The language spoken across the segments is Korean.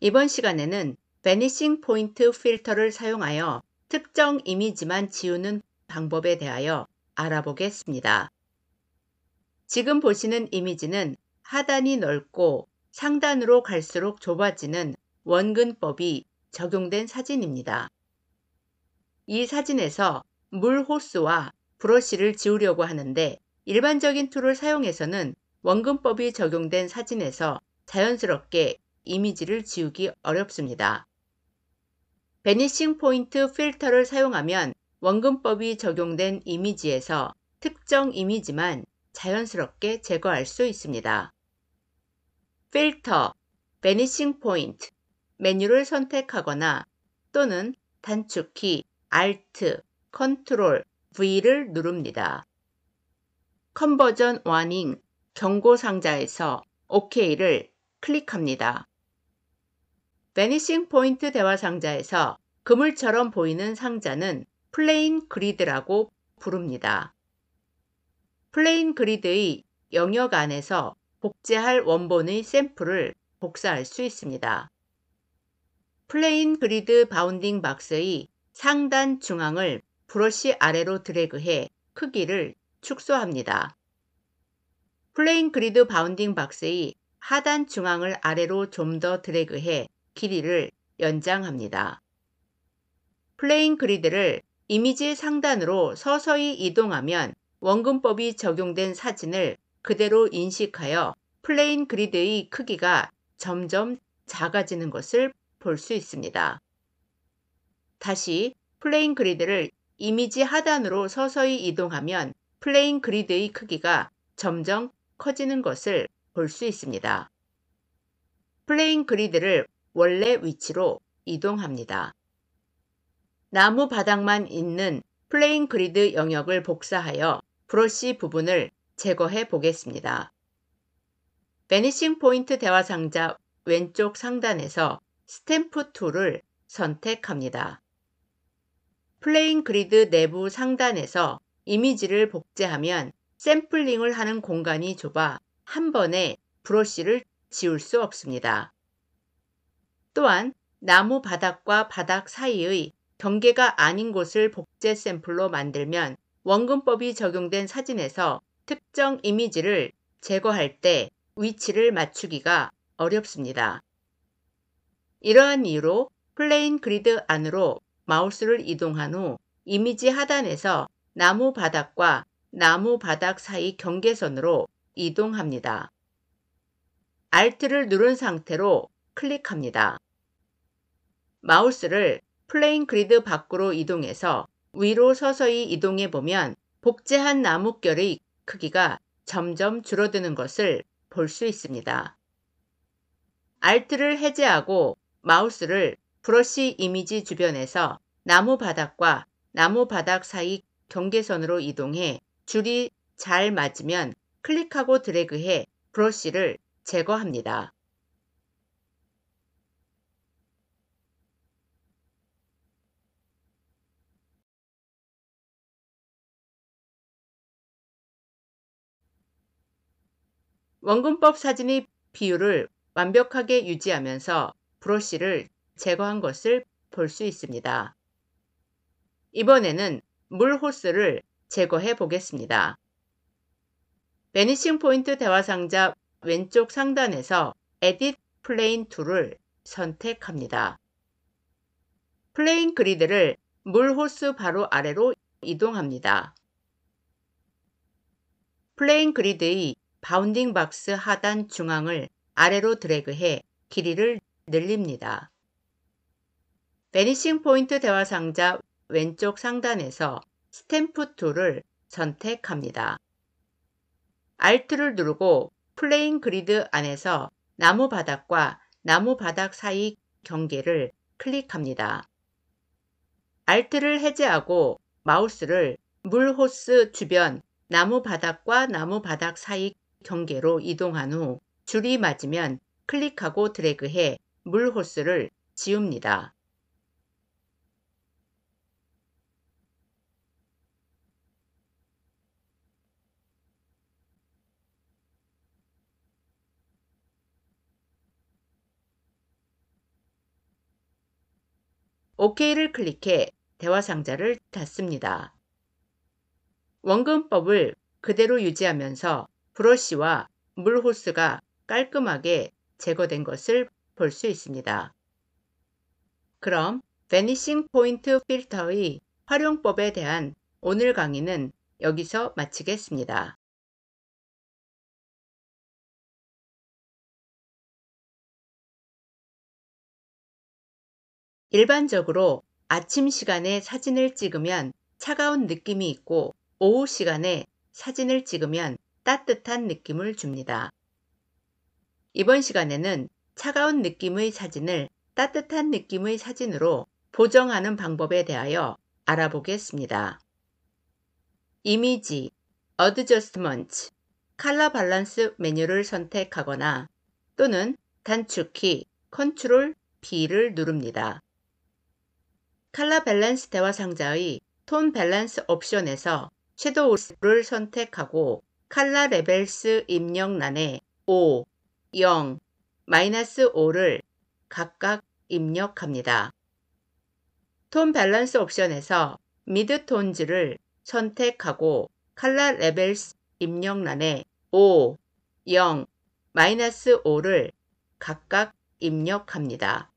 이번 시간에는 베니싱 포인트 필터를 사용하여 특정 이미지만 지우는 방법에 대하여 알아보겠습니다. 지금 보시는 이미지는 하단이 넓고 상단으로 갈수록 좁아지는 원근법이 적용된 사진입니다. 이 사진에서 물 호스와 브러쉬를 지우려고 하는데 일반적인 툴을 사용해서는 원근법이 적용된 사진에서 자연스럽게 이미지를 지우기 어렵습니다. 베니싱 포인트 필터를 사용하면 원근법이 적용된 이미지에서 특정 이미지만 자연스럽게 제거할 수 있습니다. 필터, 베니싱 포인트 메뉴를 선택하거나 또는 단축키 Alt, Ctrl, V를 누릅니다. 컨버전 와닝 경고 상자에서 OK를 클릭합니다. 베니싱 포인트 대화 상자에서 그물처럼 보이는 상자는 플레인 그리드라고 부릅니다. 플레인 그리드의 영역 안에서 복제할 원본의 샘플을 복사할 수 있습니다. 플레인 그리드 바운딩 박스의 상단 중앙을 브러쉬 아래로 드래그해 크기를 축소합니다. 플레인 그리드 바운딩 박스의 하단 중앙을 아래로 좀 더 드래그해 길이를 연장합니다. 플레인 그리드를 이미지 상단으로 서서히 이동하면 원근법이 적용된 사진을 그대로 인식하여 플레인 그리드의 크기가 점점 작아지는 것을 볼 수 있습니다. 다시 플레인 그리드를 이미지 하단으로 서서히 이동하면 플레인 그리드의 크기가 점점 커지는 것을 볼 수 있습니다. 플레인 그리드를 원래 위치로 이동합니다. 나무 바닥만 있는 플레인 그리드 영역을 복사하여 브러쉬 부분을 제거해 보겠습니다. 베니싱 포인트 대화 상자 왼쪽 상단에서 스탬프 툴을 선택합니다. 플레인 그리드 내부 상단에서 이미지를 복제하면 샘플링을 하는 공간이 좁아 한 번에 브러쉬를 지울 수 없습니다. 또한 나무 바닥과 바닥 사이의 경계가 아닌 곳을 복제 샘플로 만들면 원근법이 적용된 사진에서 특정 이미지를 제거할 때 위치를 맞추기가 어렵습니다. 이러한 이유로 플레인 그리드 안으로 마우스를 이동한 후 이미지 하단에서 나무 바닥과 나무 바닥 사이 경계선으로 이동합니다. Alt를 누른 상태로 클릭합니다. 마우스를 플레인 그리드 밖으로 이동해서 위로 서서히 이동해 보면 복제한 나뭇결의 크기가 점점 줄어드는 것을 볼 수 있습니다. Alt를 해제하고 마우스를 브러쉬 이미지 주변에서 나무 바닥과 나무 바닥 사이 경계선으로 이동해 줄이 잘 맞으면 클릭하고 드래그해 브러쉬를 제거합니다. 원근법 사진의 비율을 완벽하게 유지하면서 브러쉬를 제거한 것을 볼 수 있습니다. 이번에는 물 호스를 제거해 보겠습니다. 베니싱 포인트 대화 상자 왼쪽 상단에서 에딧 플레인 툴을 선택합니다. 플레인 그리드를 물 호스 바로 아래로 이동합니다. 플레인 그리드의 바운딩 박스 하단 중앙을 아래로 드래그해 길이를 늘립니다. 베니싱 포인트 대화 상자 왼쪽 상단에서 스탬프 툴을 선택합니다. Alt를 누르고 플레인 그리드 안에서 나무 바닥과 나무 바닥 사이 경계를 클릭합니다. Alt를 해제하고 마우스를 물 호스 주변 나무 바닥과 나무 바닥 사이 경계로 이동한 후 줄이 맞으면 클릭하고 드래그해 물 호스를 지웁니다. OK를 클릭해 대화 상자를 닫습니다. 원근법을 그대로 유지하면서 브러쉬와 물호스가 깔끔하게 제거된 것을 볼 수 있습니다. 그럼 베니싱 포인트 필터의 활용법에 대한 오늘 강의는 여기서 마치겠습니다. 일반적으로 아침 시간에 사진을 찍으면 차가운 느낌이 있고 오후 시간에 사진을 찍으면 따뜻한 느낌을 줍니다. 이번 시간에는 차가운 느낌의 사진을 따뜻한 느낌의 사진으로 보정하는 방법에 대하여 알아보겠습니다. 이미지, 어드저스먼트, 칼라 밸런스 메뉴를 선택하거나 또는 단축키 컨트롤 B를 누릅니다. 칼라 밸런스 대화 상자의 톤 밸런스 옵션에서 섀도우를 선택하고 칼라 레벨스 입력란에 5, 0, 마이너스 5를 각각 입력합니다. 톤 밸런스 옵션에서 미드 톤즈를 선택하고 칼라 레벨스 입력란에 5, 0, 마이너스 5를 각각 입력합니다.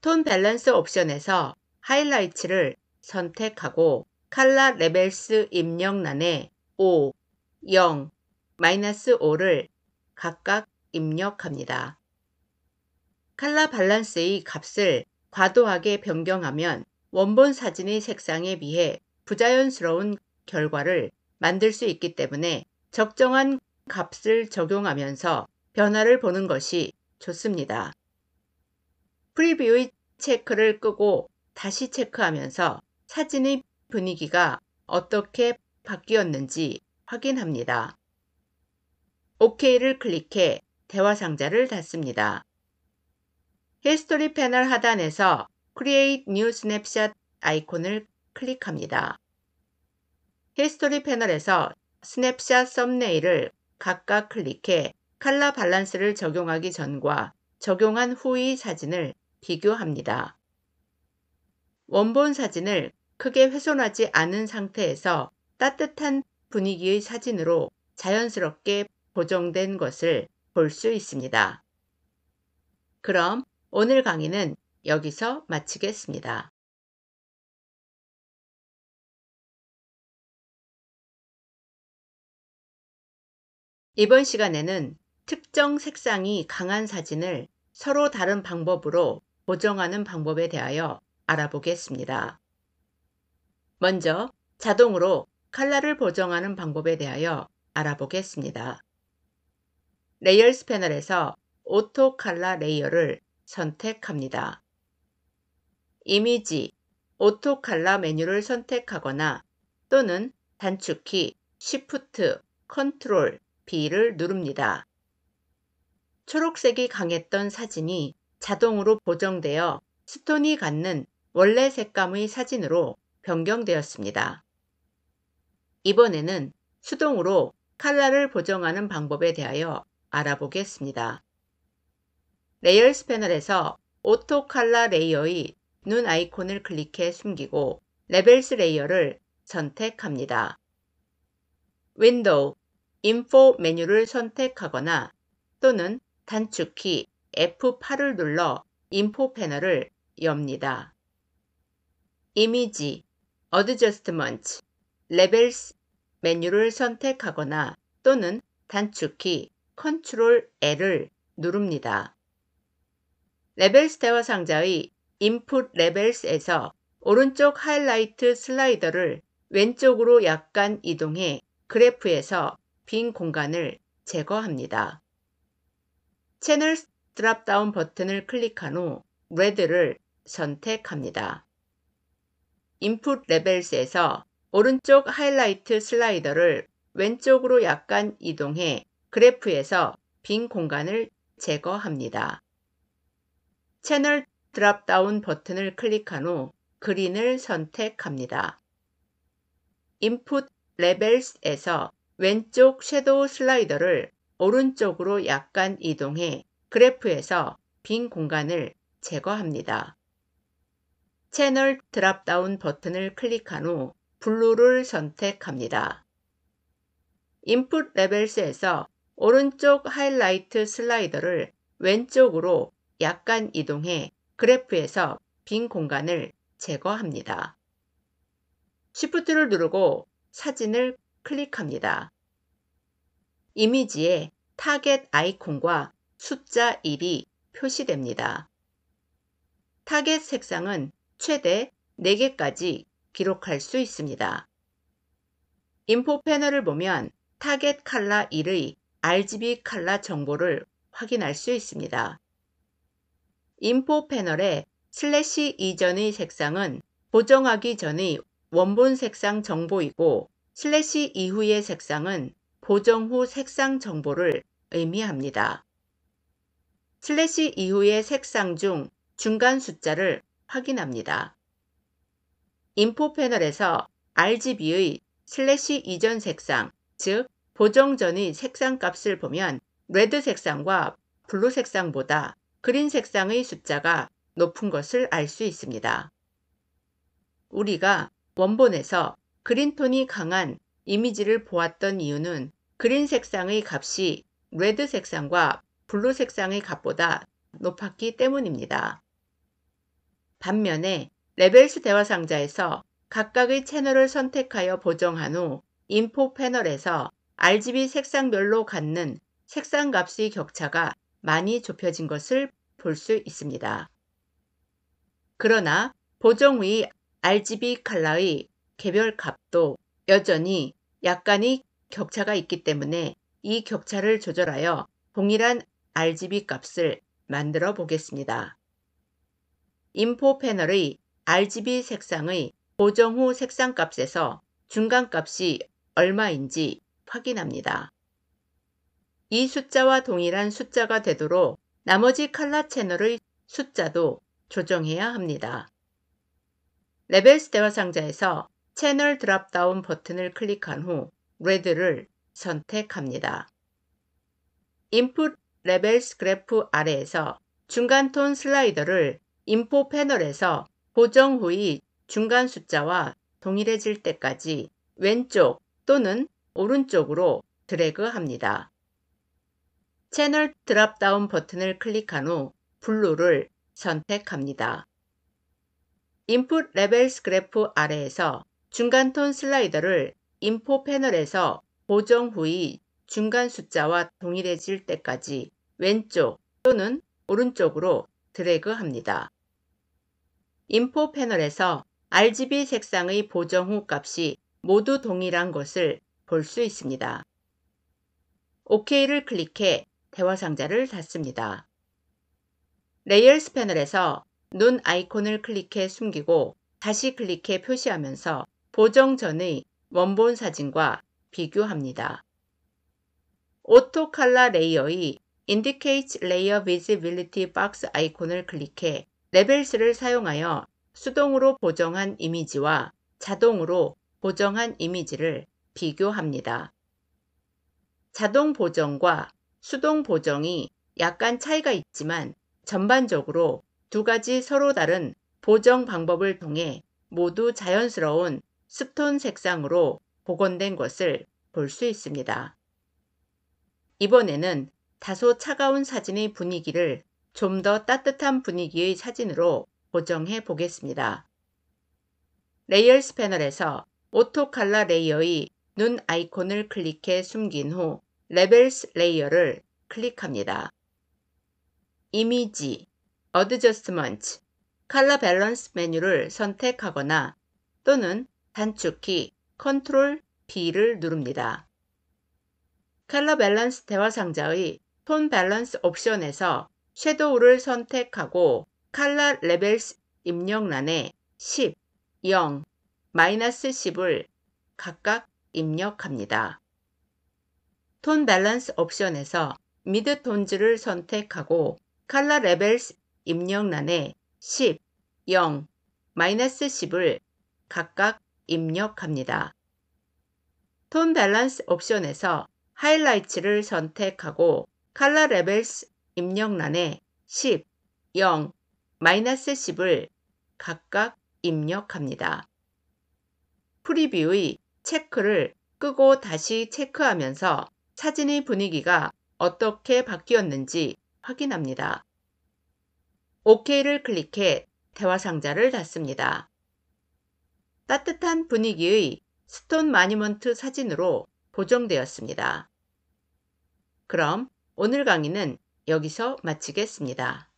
톤 밸런스 옵션에서 하이라이트를 선택하고 칼라 레벨스 입력란에 5, 0, 마이너스 5를 각각 입력합니다. 칼라 밸런스의 값을 과도하게 변경하면 원본 사진의 색상에 비해 부자연스러운 결과를 만들 수 있기 때문에 적정한 값을 적용하면서 변화를 보는 것이 좋습니다. 프리뷰의 체크를 끄고 다시 체크하면서 사진의 분위기가 어떻게 바뀌었는지 확인합니다. OK를 클릭해 대화 상자를 닫습니다. 히스토리 패널 하단에서 Create New Snapshot 아이콘을 클릭합니다. 히스토리 패널에서 s n a p h 냅 t 썸네일을 각각 클릭해 칼라 밸런스를 적용하기 전과 적용한 후의 사진을 비교합니다. 원본 사진을 크게 훼손하지 않은 상태에서 따뜻한 분위기의 사진으로 자연스럽게 보정된 것을 볼 수 있습니다. 그럼 오늘 강의는 여기서 마치겠습니다. 이번 시간에는 특정 색상이 강한 사진을 서로 다른 방법으로 보정하는 방법에 대하여 알아보겠습니다. 먼저 자동으로 칼라를 보정하는 방법에 대하여 알아보겠습니다. 레이어스 패널에서 오토 칼라 레이어를 선택합니다. 이미지, 오토 칼라 메뉴를 선택하거나 또는 단축키 Shift, Ctrl, B를 누릅니다. 초록색이 강했던 사진이 자동으로 보정되어 스톤이 갖는 원래 색감의 사진으로 변경되었습니다. 이번에는 수동으로 칼라를 보정하는 방법에 대하여 알아보겠습니다. 레이어스 패널에서 오토 칼라 레이어의 눈 아이콘을 클릭해 숨기고 레벨스 레이어를 선택합니다. 윈도우 인포 메뉴를 선택하거나 또는 단축키 F8을 눌러 인포 패널을 엽니다. 이미지, 어드저스트먼트, 레벨스 메뉴를 선택하거나 또는 단축키 Ctrl L을 누릅니다. 레벨스 대화 상자의 인풋 레벨스에서 오른쪽 하이라이트 슬라이더를 왼쪽으로 약간 이동해 그래프에서 빈 공간을 제거합니다. 채널 드랍다운 버튼을 클릭한 후 레드를 선택합니다. 인풋 레벨스에서 오른쪽 하이라이트 슬라이더를 왼쪽으로 약간 이동해 그래프에서 빈 공간을 제거합니다. 채널 드랍다운 버튼을 클릭한 후 그린을 선택합니다. 인풋 레벨스에서 왼쪽 섀도우 슬라이더를 오른쪽으로 약간 이동해 그래프에서 빈 공간을 제거합니다. 채널 드랍다운 버튼을 클릭한 후 블루를 선택합니다. 인풋 레벨스에서 오른쪽 하이라이트 슬라이더를 왼쪽으로 약간 이동해 그래프에서 빈 공간을 제거합니다. Shift를 누르고 사진을 클릭합니다. 이미지에 타겟 아이콘과 숫자 1이 표시됩니다. 타겟 색상은 최대 4개까지 기록할 수 있습니다. 인포 패널을 보면 타겟 칼라 1의 RGB 칼라 정보를 확인할 수 있습니다. 인포 패널의 슬래시 이전의 색상은 보정하기 전의 원본 색상 정보이고 슬래시 이후의 색상은 보정 후 색상 정보를 의미합니다. 슬래시 이후의 색상 중 중간 숫자를 확인합니다. 인포 패널에서 RGB의 슬래시 이전 색상, 즉 보정 전의 색상 값을 보면 레드 색상과 블루 색상보다 그린 색상의 숫자가 높은 것을 알 수 있습니다. 우리가 원본에서 그린톤이 강한 이미지를 보았던 이유는 그린 색상의 값이 레드 색상과 블루 색상의 값보다 높았기 때문입니다. 반면에 레벨스 대화 상자에서 각각의 채널을 선택하여 보정한 후 인포 패널에서 RGB 색상별로 갖는 색상 값의 격차가 많이 좁혀진 것을 볼 수 있습니다. 그러나 보정 위 RGB 칼라의 개별 값도 여전히 약간의 격차가 있기 때문에 이 격차를 조절하여 동일한 RGB 값을 만들어 보겠습니다. 인포 패널의 RGB 색상의 고정 후 색상값에서 중간값이 얼마인지 확인합니다. 이 숫자와 동일한 숫자가 되도록 나머지 컬러 채널의 숫자도 조정해야 합니다. 레벨스 대화 상자에서 채널 드랍다운 버튼을 클릭한 후 레드를 선택합니다. 인풋 레벨스 그래프 아래에서 중간 톤 슬라이더를 인포 패널에서 보정 후의 중간 숫자와 동일해질 때까지 왼쪽 또는 오른쪽으로 드래그합니다. 채널 드랍다운 버튼을 클릭한 후 블루를 선택합니다. 인풋 레벨스 그래프 아래에서 중간톤 슬라이더를 인포 패널에서 보정 후의 중간 숫자와 동일해질 때까지 왼쪽 또는 오른쪽으로 드래그합니다. 인포 패널에서 RGB 색상의 보정후 값이 모두 동일한 것을 볼 수 있습니다. OK를 클릭해 대화 상자를 닫습니다. Layers 패널에서 눈 아이콘을 클릭해 숨기고 다시 클릭해 표시하면서 보정 전의 원본 사진과 비교합니다. 오토 칼라 레이어의 Indicate Layer Visibility Box 아이콘을 클릭해 레벨스를 사용하여 수동으로 보정한 이미지와 자동으로 보정한 이미지를 비교합니다. 자동 보정과 수동 보정이 약간 차이가 있지만 전반적으로 두 가지 서로 다른 보정 방법을 통해 모두 자연스러운 습톤 색상으로 복원된 것을 볼 수 있습니다. 이번에는 다소 차가운 사진의 분위기를 좀더 따뜻한 분위기의 사진으로 고정해 보겠습니다. 레이어스 패널에서 오토 칼라 레이어의 눈 아이콘을 클릭해 숨긴 후 레벨스 레이어를 클릭합니다. 이미지, 어드저스먼트, 칼라 밸런스 메뉴를 선택하거나 또는 단축키 컨트롤 B를 누릅니다. 칼라 밸런스 대화 상자의 톤 밸런스 옵션에서 섀도우를 선택하고 칼라 레벨스 입력란에 10, 0, 마이너스 10을 각각 입력합니다. 톤 밸런스 옵션에서 미드 톤즈를 선택하고 칼라 레벨스 입력란에 10, 0, 마이너스 10을 각각 입력합니다. 톤 밸런스 옵션에서 하이라이트를 선택하고 칼라 레벨스 입력란에 10, 0, 마이너스 10을 각각 입력합니다. 프리뷰의 체크를 끄고 다시 체크하면서 사진의 분위기가 어떻게 바뀌었는지 확인합니다. OK를 클릭해 대화 상자를 닫습니다. 따뜻한 분위기의 스톤 마니먼트 사진으로 보정되었습니다. 그럼 오늘 강의는 여기서 마치겠습니다.